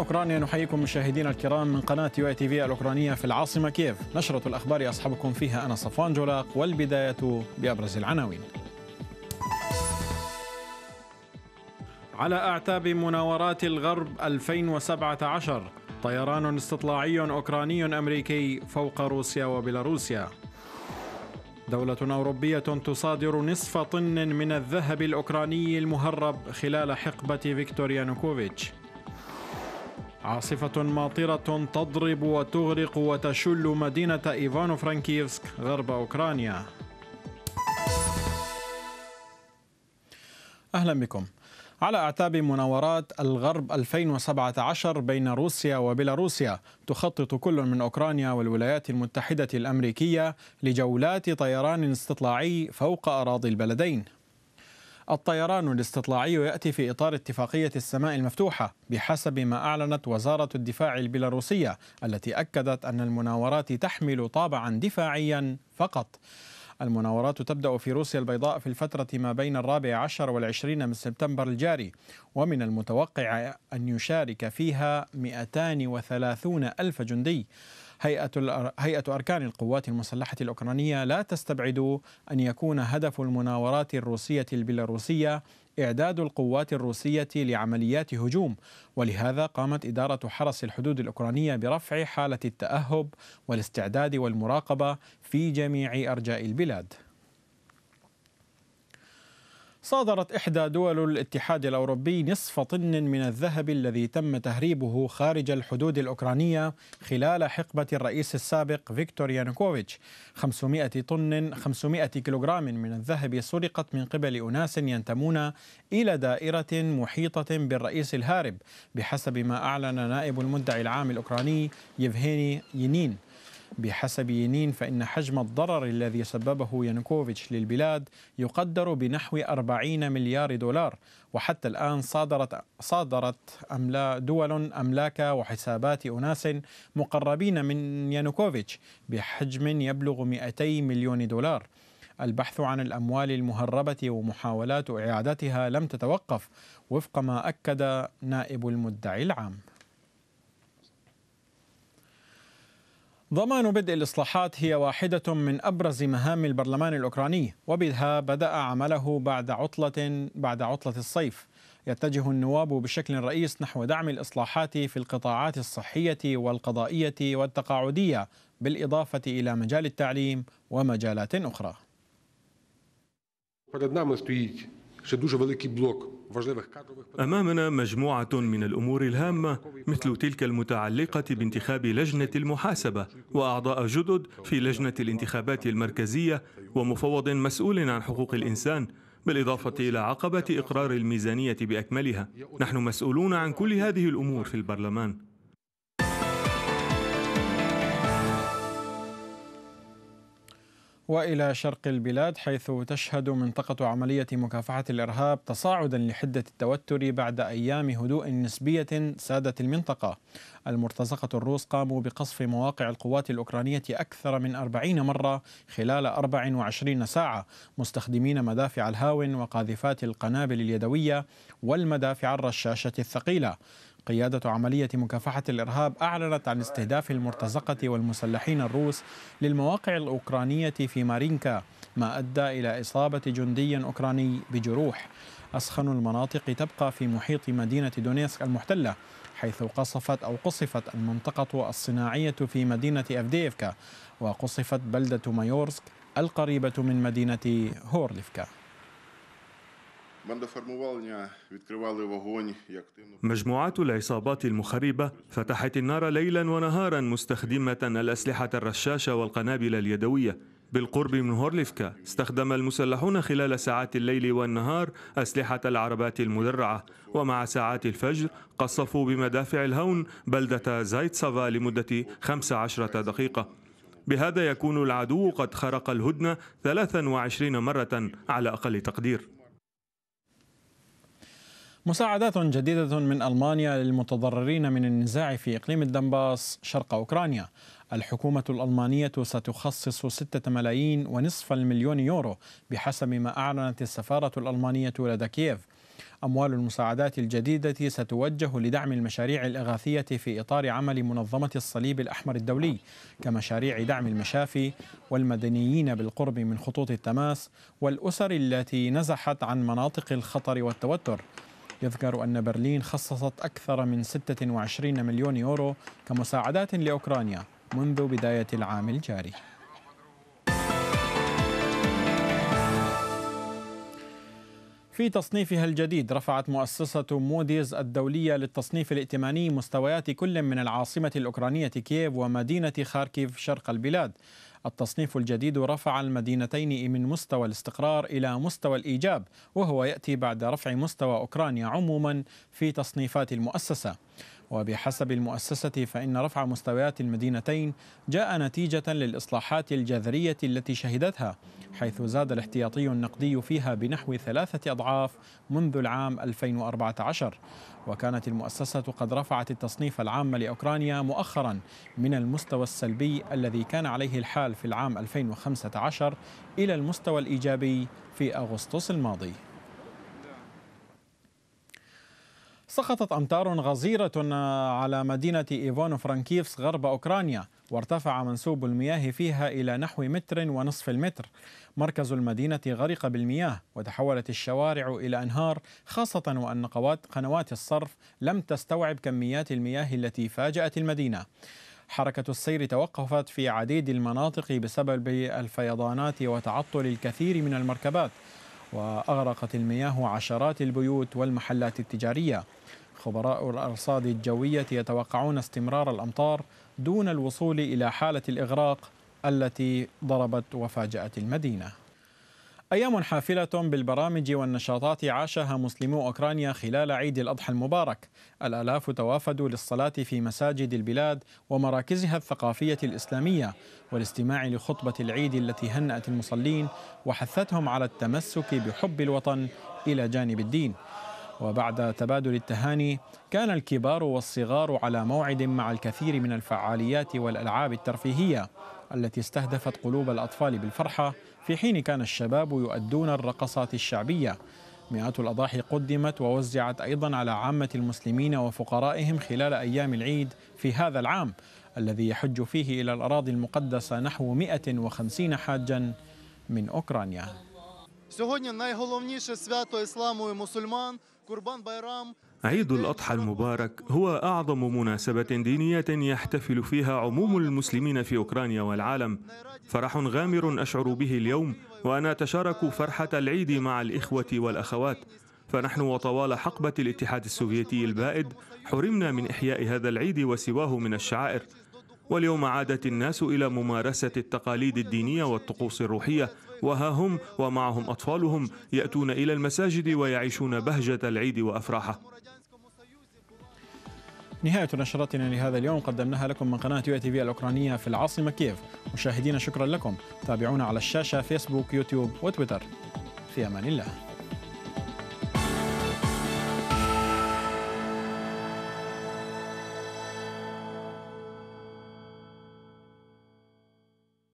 اوكرانيا نحييكم مشاهدينا الكرام من قناه يو تي في الاوكرانيه في العاصمه كييف، نشره الاخبار اصحبكم فيها انا صفوان جولاق والبدايه بابرز العناوين. على اعتاب مناورات الغرب 2017 طيران استطلاعي اوكراني امريكي فوق روسيا وبيلاروسيا. دولة أوروبية تصادر نصف طن من الذهب الأوكراني المهرب خلال حقبة فيكتوريا نوكوفيتش عاصفة ماطرة تضرب وتغرق وتشل مدينة إيفانو فرانكيفسك غرب أوكرانيا أهلا بكم على أعتاب مناورات الغرب 2017 بين روسيا وبيلاروسيا تخطط كل من أوكرانيا والولايات المتحدة الأمريكية لجولات طيران استطلاعي فوق أراضي البلدين الطيران الاستطلاعي يأتي في إطار اتفاقية السماء المفتوحة بحسب ما أعلنت وزارة الدفاع البيلاروسية التي أكدت أن المناورات تحمل طابعا دفاعيا فقط المناورات تبدأ في روسيا البيضاء في الفترة ما بين الرابع عشر والعشرين من سبتمبر الجاري ومن المتوقع أن يشارك فيها 230 ألف جندي هيئة, أركان القوات المسلحة الأوكرانية لا تستبعد أن يكون هدف المناورات الروسية البيلاروسية إعداد القوات الروسية لعمليات هجوم ولهذا قامت إدارة حرس الحدود الأوكرانية برفع حالة التأهب والاستعداد والمراقبة في جميع أرجاء البلاد صادرت إحدى دول الاتحاد الأوروبي نصف طن من الذهب الذي تم تهريبه خارج الحدود الأوكرانية خلال حقبة الرئيس السابق فيكتور يانوكوفيتش 500 طن 500 كيلوغرام من الذهب سرقت من قبل أناس ينتمون إلى دائرة محيطة بالرئيس الهارب بحسب ما أعلن نائب المدعي العام الأوكراني يفهيني ينين بحسب ينين فإن حجم الضرر الذي سببه يانوكوفيتش للبلاد يقدر بنحو 40 مليار دولار وحتى الآن صادرت صادرت أملا دول أملاك وحسابات أناس مقربين من يانوكوفيتش بحجم يبلغ 200 مليون دولار البحث عن الأموال المهربة ومحاولات إعادتها لم تتوقف وفق ما أكد نائب المدعي العام ضمان بدء الإصلاحات هي واحدة من أبرز مهام البرلمان الأوكراني وبها بدأ عمله بعد عطلة بعد عطلة الصيف يتجه النواب بشكل رئيس نحو دعم الإصلاحات في القطاعات الصحية والقضائية والتقاعدية بالإضافة إلى مجال التعليم ومجالات أخرى أمامنا مجموعة من الأمور الهامة مثل تلك المتعلقة بانتخاب لجنة المحاسبة وأعضاء جدد في لجنة الانتخابات المركزية ومفوض مسؤول عن حقوق الإنسان بالإضافة إلى عقبة إقرار الميزانية بأكملها نحن مسؤولون عن كل هذه الأمور في البرلمان والى شرق البلاد حيث تشهد منطقه عمليه مكافحه الارهاب تصاعدا لحده التوتر بعد ايام هدوء نسبيه سادت المنطقه. المرتزقه الروس قاموا بقصف مواقع القوات الاوكرانيه اكثر من 40 مره خلال 24 ساعه مستخدمين مدافع الهاون وقاذفات القنابل اليدويه والمدافع الرشاشه الثقيله. قيادة عملية مكافحة الإرهاب أعلنت عن استهداف المرتزقة والمسلحين الروس للمواقع الأوكرانية في مارينكا ما أدى إلى إصابة جندي أوكراني بجروح أسخن المناطق تبقى في محيط مدينة دونيسك المحتلة حيث قصفت أو قصفت المنطقة الصناعية في مدينة أفديفكا وقصفت بلدة مايورسك القريبة من مدينة هورليفكا مجموعات العصابات المخربة فتحت النار ليلا ونهارا مستخدمة الأسلحة الرشاشة والقنابل اليدوية بالقرب من هورليفكا استخدم المسلحون خلال ساعات الليل والنهار أسلحة العربات المدرعة ومع ساعات الفجر قصفوا بمدافع الهون بلدة زايتسافا لمدة 15 دقيقة بهذا يكون العدو قد خرق الهدنة 23 مرة على أقل تقدير مساعدات جديدة من ألمانيا للمتضررين من النزاع في إقليم الدنباس شرق أوكرانيا الحكومة الألمانية ستخصص 6 ملايين ونصف المليون يورو بحسب ما أعلنت السفارة الألمانية لدى كييف أموال المساعدات الجديدة ستوجه لدعم المشاريع الإغاثية في إطار عمل منظمة الصليب الأحمر الدولي كمشاريع دعم المشافي والمدنيين بالقرب من خطوط التماس والأسر التي نزحت عن مناطق الخطر والتوتر يذكر أن برلين خصصت أكثر من 26 مليون يورو كمساعدات لأوكرانيا منذ بداية العام الجاري في تصنيفها الجديد رفعت مؤسسة موديز الدولية للتصنيف الائتماني مستويات كل من العاصمة الأوكرانية كييف ومدينة خاركيف شرق البلاد التصنيف الجديد رفع المدينتين من مستوى الاستقرار إلى مستوى الإيجاب وهو يأتي بعد رفع مستوى أوكرانيا عموما في تصنيفات المؤسسة وبحسب المؤسسة فإن رفع مستويات المدينتين جاء نتيجة للإصلاحات الجذرية التي شهدتها حيث زاد الاحتياطي النقدي فيها بنحو ثلاثة أضعاف منذ العام 2014 وكانت المؤسسة قد رفعت التصنيف العام لأوكرانيا مؤخرا من المستوى السلبي الذي كان عليه الحال في العام 2015 إلى المستوى الإيجابي في أغسطس الماضي سقطت أمطار غزيرة آه، على مدينة إيفون فرانكيفس غرب أوكرانيا وارتفع منسوب المياه فيها إلى نحو متر ونصف المتر مركز المدينة غرق بالمياه وتحولت الشوارع إلى أنهار خاصة وأن قنوات الصرف لم تستوعب كميات المياه التي فاجأت المدينة حركة السير توقفت في عديد المناطق بسبب الفيضانات وتعطل الكثير من المركبات وأغرقت المياه عشرات البيوت والمحلات التجارية خبراء الأرصاد الجوية يتوقعون استمرار الأمطار دون الوصول إلى حالة الإغراق التي ضربت وفاجأت المدينة أيام حافلة بالبرامج والنشاطات عاشها مسلمو أوكرانيا خلال عيد الأضحى المبارك الآلاف توافدوا للصلاة في مساجد البلاد ومراكزها الثقافية الإسلامية والاستماع لخطبة العيد التي هنأت المصلين وحثتهم على التمسك بحب الوطن إلى جانب الدين وبعد تبادل التهاني كان الكبار والصغار على موعد مع الكثير من الفعاليات والألعاب الترفيهية التي استهدفت قلوب الأطفال بالفرحة في حين كان الشباب يؤدون الرقصات الشعبية مئات الأضاحي قدمت ووزعت أيضا على عامة المسلمين وفقرائهم خلال أيام العيد في هذا العام الذي يحج فيه إلى الأراضي المقدسة نحو 150 حاجا من أوكرانيا Сьогодні найголовніше свято ісламу і мусульман Курбан Байрам عيد الأضحى المبارك هو أعظم مناسبة دينية يحتفل فيها عموم المسلمين في أوكرانيا والعالم فرح غامر أشعر به اليوم وأنا أتشارك فرحة العيد مع الإخوة والأخوات فنحن وطوال حقبة الاتحاد السوفيتي البائد حرمنا من إحياء هذا العيد وسواه من الشعائر واليوم عادت الناس إلى ممارسة التقاليد الدينية والطقوس الروحية وها هم ومعهم أطفالهم يأتون إلى المساجد ويعيشون بهجة العيد وأفراحه نهاية نشرتنا لهذا اليوم قدمناها لكم من قناة يو تي في الأوكرانية في العاصمة كييف مشاهدينا شكرا لكم تابعونا على الشاشة فيسبوك يوتيوب وتويتر في أمان الله